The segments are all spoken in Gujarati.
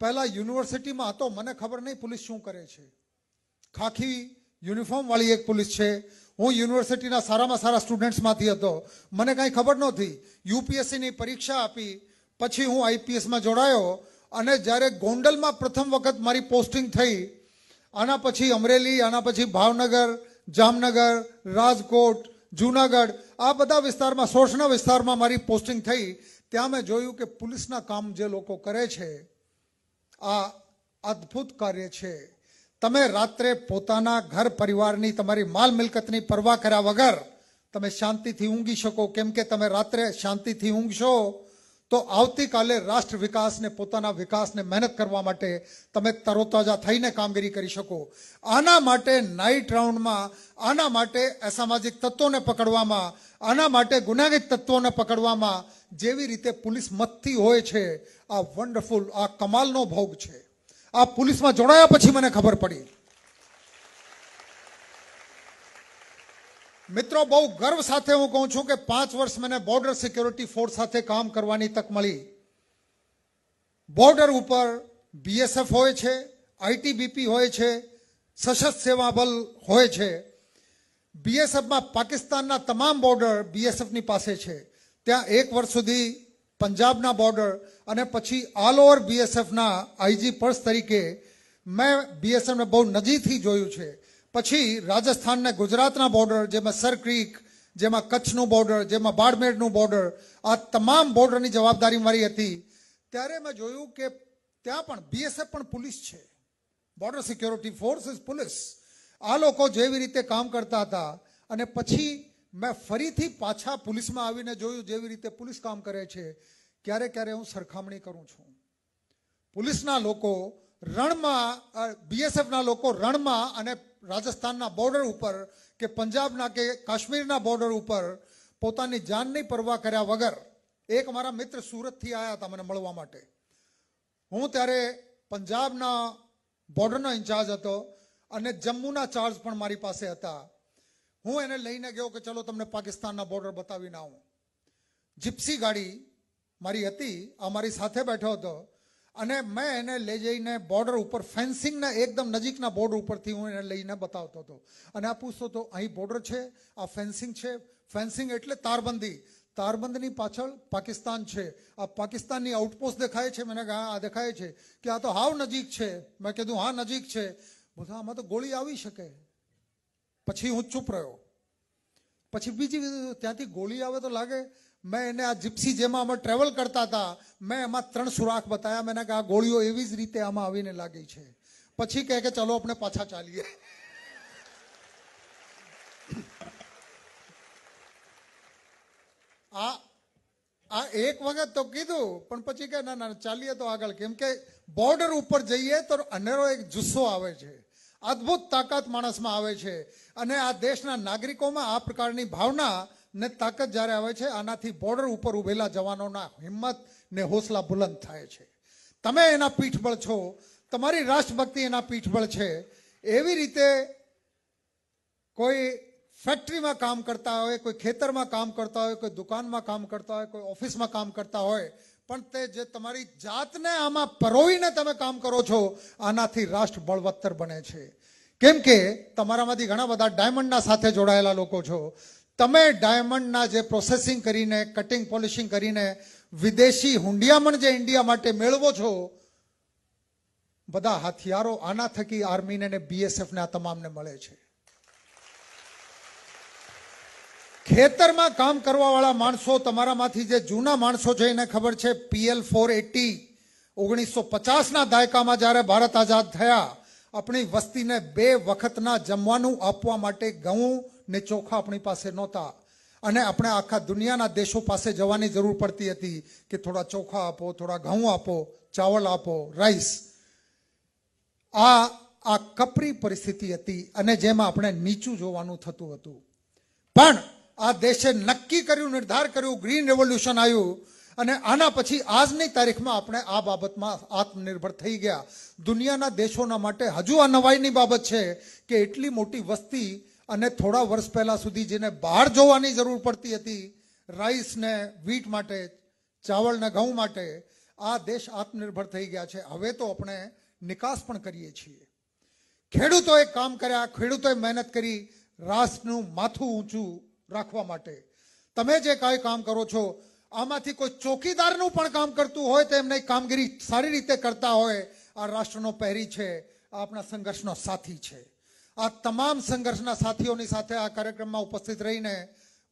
પહેલાં યુનિવર્સિટીમાં હતો મને ખબર નહીં પોલીસ શું કરે છે ખાખી યુનિફોર્મવાળી એક પોલીસ છે હું યુનિવર્સિટીના સારામાં સારા સ્ટુડન્ટ્સમાંથી હતો મને કાંઈ ખબર નહોતી યુપીએસસીની પરીક્ષા આપી પછી હું આઈપીએસમાં જોડાયો અને જ્યારે ગોંડલમાં પ્રથમ વખત મારી પોસ્ટિંગ થઈ આના પછી અમરેલી આના પછી ભાવનગર જામનગર રાજકોટ જુનાગઢ આ બધા વિસ્તારમાં સોર્સના વિસ્તારમાં મારી પોસ્ટિંગ થઈ ત્યાં મેં જોયું કે પોલીસના કામ જે લોકો કરે છે આ અદ્ભુત કાર્ય છે તમે રાત્રે પોતાના ઘર પરિવારની તમારી માલ મિલકતની પરવા કર્યા વગર તમે શાંતિથી ઊંઘી શકો કેમ કે તમે રાત્રે શાંતિથી ઊંઘશો તો આવતીકાલે રાષ્ટ્ર વિકાસને પોતાના વિકાસને મહેનત કરવા માટે તમે તરોતાજા થઈને કામગીરી કરી શકો આના માટે નાઇટ રાઉન્ડમાં આના માટે અસામાજિક તત્વોને પકડવામાં આના માટે ગુનાહિત તત્વોને પકડવામાં જેવી રીતે પોલીસ મતથી હોય છે આ વન્ડરફુલ આ કમાલનો ભોગ છે આ પોલીસમાં જોડાયા પછી મને ખબર પડી મિત્રો બહુ ગર્વ સાથે હું કહું છું કે પાંચ વર્ષ મને બોર્ડર સિક્યોરિટી ફોર્સ સાથે કામ કરવાની તક મળી બોર્ડર ઉપર બીએસએફ હોય છે આઈટીબીપી હોય છે સશસ્ત્ર સેવા બલ હોય છે બીએસએફમાં પાકિસ્તાનના તમામ બોર્ડર બીએસએફની પાસે છે ત્યાં એક વર્ષ સુધી પંજાબના બોર્ડર અને પછી ઓલ ઓવર બીએસએફના આઈજી પર્સ તરીકે મેં બીએસએફને બહુ નજીકથી જોયું છે પછી રાજસ્થાનના ગુજરાતના બોર્ડર જેમાં સર ક્રિક જેમાં કચ્છનું બોર્ડર જેમાં બાડમેરનું બોર્ડર આ તમામ બોર્ડરની જવાબદારી મારી હતી ત્યારે મેં જોયું કે ત્યાં પણ બીએસએફ પણ પોલીસ છે border security force is police આ લોકો જેવી રીતે કામ કરતા હતા અને પછી મેં ફરીથી પાછા પોલીસમાં આવીને જોયું જેવી રીતે પોલીસ કામ કરે છે ક્યારે ક્યારે હું સરખામણી કરું છું પોલીસના લોકો રણમાં બીએસએફના લોકો રણમાં અને રાજસ્થાનના બોર્ડર ઉપર કે પંજાબના કે કાશ્મીરના બોર્ડર ઉપર પોતાની જાનની પરવા કર્યા વગર એક મારા મિત્ર સુરતથી આવ્યા હતા મને મળવા માટે હું ત્યારે પંજાબના બોર્ડરનો ઇન્ચાર્જ હતો અને જમ્મુના ચાર્જ પણ મારી પાસે હતા હું એને લઈને ગયો કે ચલો તમને પાકિસ્તાનના બોર્ડર બતાવીને આવું જીપ્સી ગાડી મારી હતી આ મારી સાથે બેઠો હતો અને મેં એને લઈ જઈને બોર્ડર ઉપર ફેન્સિંગના એકદમ નજીકના બોર્ડર ઉપરથી હું એને લઈને બતાવતો હતો અને આ પૂછતો હતો અહીં બોર્ડર છે આ ફેન્સિંગ છે ફેન્સિંગ એટલે તારબંધી તારબંધની પાછળ પાકિસ્તાન છે આ પાકિસ્તાનની આઉટપોસ્ટ દેખાય છે મને હા આ દેખાય છે કે આ તો હાવ નજીક છે મેં કીધું હા નજીક છે બોલતા આમાં તો ગોળી આવી શકે પછી હું ચૂપ રહ્યો પછી બીજી ત્યાંથી ગોળી આવે તો લાગે મેં એને આ જીપ્સી જેમાં અમે ટ્રેવલ કરતા હતા મેં એમાં ત્રણ સુરાખ બતાવ્યા મેં કે આ ગોળીઓ એવી જ રીતે આમાં આવીને લાગી છે પછી કહે કે ચલો આપણે પાછા ચાલીએ આ આ એક વખત તો કીધું પણ પછી કે ના ના ચાલીએ તો આગળ કેમ કે બોર્ડર ઉપર જઈએ તો અનેરો એક જુસ્સો આવે છે અદ્ભુત તાકાત માણસમાં આવે છે અને આ દેશના નાગરિકોમાં આ પ્રકારની ભાવના ને તાકાત જ્યારે આવે છે આનાથી બોર્ડર ઉપર ઉભેલા જવાનોના હિંમત ને હોસલા બુલંદ થાય છે તમે એના પીઠબળ છો તમારી રાષ્ટ્રભક્તિ એના પીઠબળ છે એવી રીતે કોઈ ફેક્ટરીમાં કામ કરતા હોય કોઈ ખેતરમાં કામ કરતા હોય કોઈ દુકાનમાં કામ કરતા હોય કોઈ ઓફિસમાં કામ કરતા હોય પણ તે જે તમારી જાતને આમાં પરોવીને તમે કામ કરો છો આનાથી રાષ્ટ્ર બળવત્તર બને છે કેમ કે તમારામાંથી ઘણા બધા ડાયમંડના સાથે જોડાયેલા લોકો છો તમે ડાયમંડના જે પ્રોસેસિંગ કરીને કટિંગ પોલિશિંગ કરીને વિદેશી હુંડિયામણ જે ઇન્ડિયા માટે મેળવો છો બધા હથિયારો આના થકી આર્મીને અને બીએસએફને આ તમામને મળે છે ખેતરમાં કામ કરવાવાળા માણસો તમારામાંથી જે જૂના માણસો છે એને ખબર છે પીએલ ફોર એટી ઓગણીસો પચાસના દાયકામાં જ્યારે ભારત આઝાદ થયા આપણી વસ્તીને બે વખતના જમવાનું આપવા માટે ઘઉં ને ચોખા આપણી પાસે નહોતા અને આપણે આખા દુનિયાના દેશો પાસે જવાની જરૂર પડતી હતી કે થોડા ચોખા આપો થોડા ઘઉં આપો ચાવલ આપો રાઈસ આ આ કપરી પરિસ્થિતિ હતી અને જેમાં આપણે નીચું જોવાનું થતું હતું પણ આ દેશે નક્કી કર્યું નિર્ધાર કર્યું ગ્રીન રેવોલ્યુશન આવ્યું અને આના પછી આજની તારીખમાં આપણે આ બાબતમાં આત્મનિર્ભર થઈ ગયા દુનિયાના દેશોના માટે હજુ આ નવાઈની બાબત છે કે એટલી મોટી વસ્તી અને થોડા વર્ષ પહેલાં સુધી જેને બહાર જોવાની જરૂર પડતી હતી રાઈસ ને વીટ માટે ચાવલ ને ઘઉં માટે આ દેશ આત્મનિર્ભર થઈ ગયા છે હવે તો આપણે નિકાસ પણ કરીએ છીએ ખેડૂતોએ કામ કર્યા ખેડૂતોએ મહેનત કરી રાષ્ટ્રનું માથું ઊંચું રાખવા માટે તમે જે કાંઈ કામ કરો છો આમાંથી કોઈ ચોકીદારનું પણ કામ કરતું હોય તો એમને કામગીરી સારી રીતે કરતા હોય આ રાષ્ટ્રનો પહેરી છે આ આપણા સંઘર્ષનો સાથી છે આ તમામ સંઘર્ષના સાથીઓની સાથે આ કાર્યક્રમમાં ઉપસ્થિત રહીને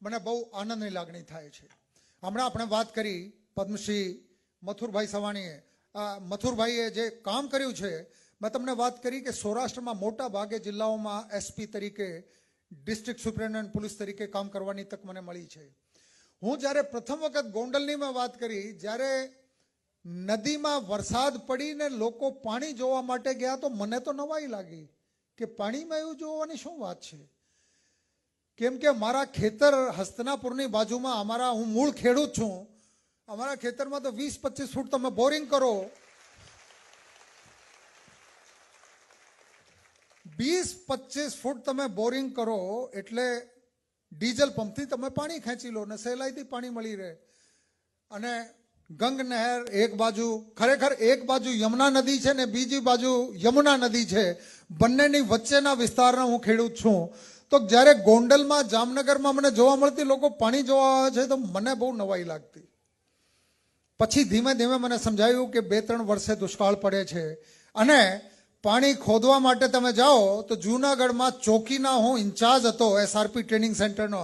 મને બહુ આનંદની લાગણી થાય છે હમણાં આપણે વાત કરી પદ્મશ્રી મથુરભાઈ સવાણીએ આ મથુરભાઈએ જે કામ કર્યું છે મેં તમને વાત કરી કે સૌરાષ્ટ્રમાં મોટા ભાગે જિલ્લાઓમાં એસપી તરીકે ડિસ્ટ્રિક્ટ સુપ્રિન્ટેન્ડન્ટ પોલીસ તરીકે કામ કરવાની તક મને મળી છે હું જ્યારે પ્રથમ વખત ગોંડલનીમાં વાત કરી જ્યારે નદીમાં વરસાદ પડીને લોકો પાણી જોવા માટે ગયા તો મને તો નવાઈ લાગી કે પાણીમાં એવું જોવાની શું વાત છે કેમ કે મારા ખેતર હસ્તનાપુરની બાજુમાં અમારા હું મૂળ ખેડૂત છું અમારા ખેતરમાં તો વીસ પચીસ ફૂટ તમે બોરિંગ કરો વીસ પચીસ ફૂટ તમે બોરિંગ કરો એટલે ડીઝલ પંપથી તમે પાણી ખેંચી લો ને સહેલાઈથી પાણી મળી રહે અને ગંગ નહેર એક બાજુ ખરેખર એક બાજુ યમુના નદી છે ને બીજી બાજુ યમુના નદી છે બંનેની વચ્ચેના વિસ્તારનો હું ખેડૂત છું તો જ્યારે ગોંડલમાં જામનગરમાં મને જોવા મળતી લોકો પાણી જોવા આવે છે તો મને બહુ નવાઈ લાગતી પછી ધીમે ધીમે મને સમજાયું કે બે ત્રણ વર્ષે દુષ્કાળ પડે છે અને પાણી ખોદવા માટે તમે જાઓ તો જૂનાગઢમાં ચોકીના હું ઇન્ચાર્જ હતો એસઆરપી ટ્રેનિંગ સેન્ટરનો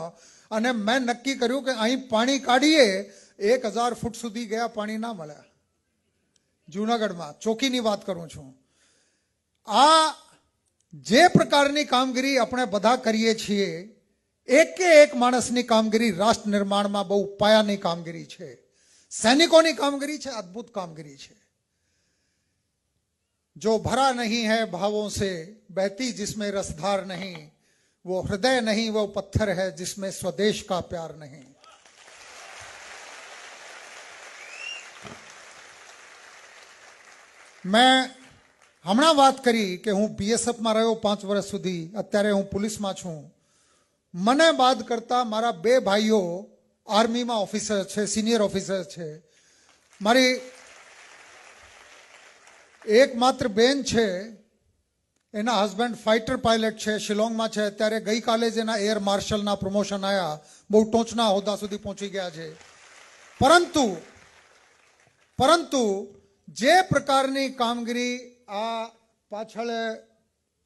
અને મેં નક્કી કર્યું કે અહીં પાણી કાઢીએ એક હજાર ફૂટ સુધી ગયા પાણી ના મળ્યા જુનાગઢમાં ચોકીની વાત કરું છું આ જે પ્રકારની કામગીરી આપણે બધા કરીએ છીએ એક એક માણસની કામગીરી રાષ્ટ્ર નિર્માણમાં બહુ પાયાની કામગીરી છે સૈનિકોની કામગીરી છે અદ્ભુત કામગીરી છે જો ભરા નહીં है ભાવો સે બહેતી जिसमें રસધાર નહીં વો હૃદય નહીં વો પથ્થર હૈ जिसमें સ્વદેશ કા પ્યાર નહીં મેં હમણાં વાત કરી કે હું બીએસએફમાં રહ્યો પાંચ વર્ષ સુધી અત્યારે હું પોલીસમાં છું મને બાદ કરતાં મારા બે ભાઈઓ આર્મીમાં ઓફિસર છે સિનિયર ઓફિસર છે મારી એકમાત્ર બેન છે એના હસબન્ડ ફાઇટર પાયલટ છે શિલોંગમાં છે અત્યારે ગઈકાલે જ એના એર માર્શલના પ્રમોશન આવ્યા બહુ ટોચના હોદ્દા સુધી પહોંચી ગયા છે પરંતુ પરંતુ જે પ્રકારની કામગીરી આ પાછળ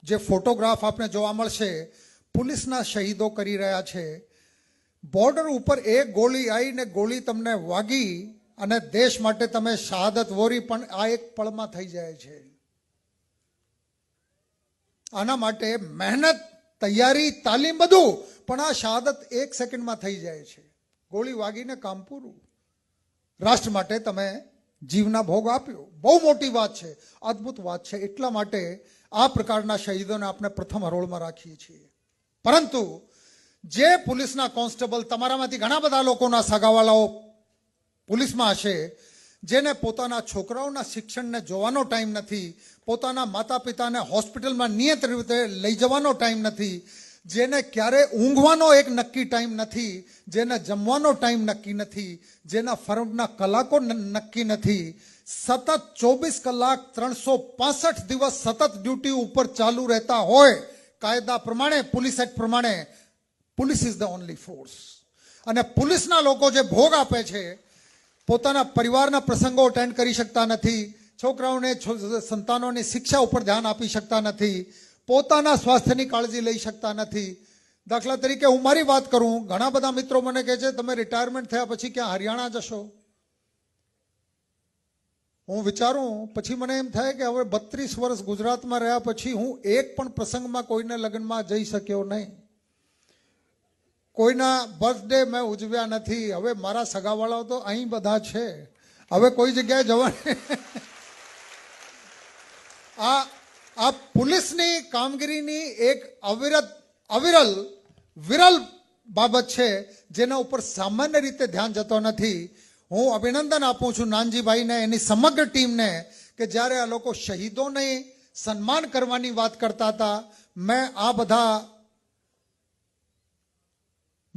જે ફોટોગ્રાફ આપને જોવા મળશે પોલીસના શહીદો કરી રહ્યા છે બોર્ડર ઉપર એક ગોળી આવીને ગોળી તમને વાગી અને દેશ માટે તમે શહાદત વોરી પણ આ એક પળમાં થઈ જાય છે આના માટે મહેનત તૈયારી તાલીમ બધું પણ આ શહાદત એક સેકન્ડમાં થઈ જાય છે ગોળી વાગીને કામ પૂરું રાષ્ટ્ર માટે તમે જીવના ભોગ આપ્યો બહુ મોટી વાત છે અદ્ભુત વાત છે એટલા માટે આ પ્રકારના શહીદોને આપણે પ્રથમ હરોળમાં રાખીએ છીએ પરંતુ જે પોલીસના કોન્સ્ટેબલ તમારામાંથી ઘણા બધા લોકોના સગાવાલાઓ પોલીસમાં હશે જેને પોતાના છોકરાઓના શિક્ષણને જોવાનો ટાઈમ નથી પોતાના માતા પિતાને હોસ્પિટલમાં નિયત રીતે લઈ જવાનો ટાઈમ નથી જેને ક્યારે ઊંઘવાનો એક નક્કી ટાઈમ નથી જેને જમવાનો ટાઈમ નક્કી નથી જેના ફર્મના કલાકો નક્કી નથી સતત ચોવીસ કલાક ત્રણસો પાસઠ દિવસ સતત ડ્યુટી ઉપર ચાલુ રહેતા હોય કાયદા પ્રમાણે પોલીસ એક્ટ પ્રમાણે police is the only force અને પોલીસના લોકો જે ભોગ આપે છે પોતાના પરિવારના પ્રસંગો અટેન્ડ કરી શકતા નથી છોકરાઓને સંતાનોની શિક્ષા ઉપર ધ્યાન આપી શકતા નથી પોતાના સ્વાસ્થ્યની કાળજી લઈ શકતા નથી દાખલા તરીકે હું મારી વાત કરું ઘણા બધા મિત્રો મને કહે છે તમે રિટાયરમેન્ટ થયા પછી ક્યાં હરિયાણા જશો હું વિચારું પછી મને એમ થાય કે હવે બત્રીસ વર્ષ ગુજરાતમાં રહ્યા પછી હું એક પણ પ્રસંગમાં કોઈને લગ્નમાં જઈ શક્યો નહીં કોઈના બર્થડે મેં ઉજવ્યા નથી હવે મારા સગાવાળાઓ તો અહીં બધા છે હવે કોઈ જગ્યાએ જવાની આ આ પોલીસની કામગીરીની એક અવિરત અવિરલ વિરલ બાબત છે જેના ઉપર સામાન્ય રીતે ધ્યાન જતો નથી હું અભિનંદન આપું છું નાનજીભાઈને એની સમગ્ર ટીમને કે જ્યારે આ લોકો શહીદોને સન્માન કરવાની વાત કરતા હતા મેં આ બધા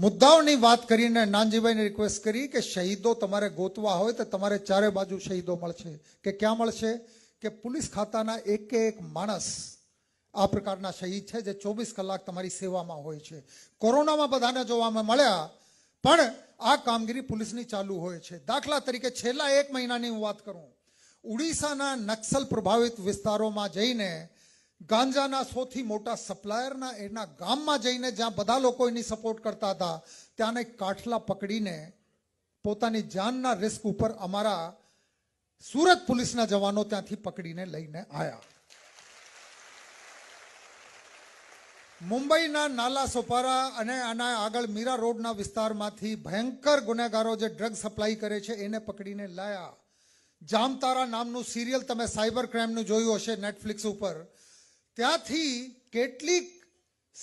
મુદ્દાઓની વાત કરીને નાનજીભાઈને રિક્વેસ્ટ કરી કે શહીદો તમારે ગોતવા હોય તો તમારે ચારે બાજુ શહીદો મળશે કે ક્યાં મળશે કે પોલીસ ખાતાના એક એક માણસ આ પ્રકારના શહીદ છે જે ચોવીસ કલાક તમારી સેવામાં હોય છે કોરોનામાં બધાને જોવામાં મળ્યા પણ આ કામગીરી પોલીસની ચાલુ હોય છે દાખલા તરીકે છેલ્લા એક મહિનાની હું વાત કરું ઉડીસાના નક્સલ પ્રભાવિત વિસ્તારોમાં જઈને ગાંજાના સૌથી મોટા સપ્લાયરના એના ગામમાં જઈને જ્યાં બધા લોકો એની સપોર્ટ કરતા હતા ત્યાંને કાઠલા પકડીને પોતાની જાનના રિસ્ક ઉપર અમારા સુરત પોલીસના જવાનો ત્યાંથી પકડીને લઈને આવ્યા મુંબઈના નાલા સોપારા અને આના આગળ મીરા રોડના વિસ્તારમાંથી ભયંકર ગુનેગારો જે ડ્રગ સપ્લાય કરે છે એને પકડીને લાયા જામતારા નામનું સિરિયલ તમે સાયબર ક્રાઇમનું જોયું હશે નેટફ્લિક્સ ઉપર ત્યાંથી કેટલીક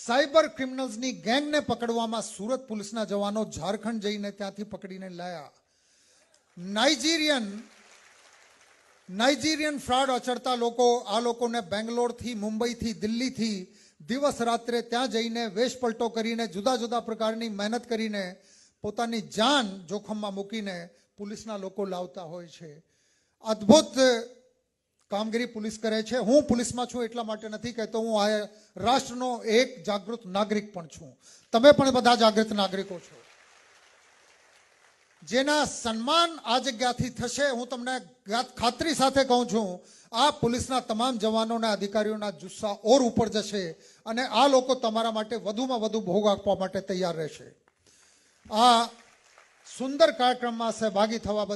સાયબર ક્રિમિનલ્સની ગેંગને પકડવામાં સુરત પોલીસના જવાનો ઝારખંડ જઈને ત્યાંથી પકડીને લાયા નાઇજીરિયન નાઇજીરિયન ફ્રોડ અચડતા લોકો આ લોકોને બેંગ્લોરથી મુંબઈથી દિલ્હીથી દિવસ રાત્રે ત્યાં જઈને વેશપલટો કરીને જુદા જુદા પ્રકારની મહેનત કરીને પોતાની જાન જોખમમાં મૂકીને પોલીસના લોકો લાવતા હોય છે અદ્ભુત કામગીરી પોલીસ કરે છે હું પોલીસમાં છું એટલા માટે નથી કહેતો હું આ રાષ્ટ્રનો એક જાગૃત નાગરિક પણ છું તમે પણ બધા જાગૃત નાગરિકો છો જેના સન્માન આ જગ્યાથી થશે હું તમને ખાતરી સાથે કહું છું આ પોલીસના તમામ જવાનોના અધિકારીઓના જુસ્સા ઓર ઉપર જશે અને આ લોકો તમારા માટે વધુમાં વધુ ભોગ આપવા માટે તૈયાર રહેશે આ સુંદર કાર્યક્રમમાં સહભાગી થવા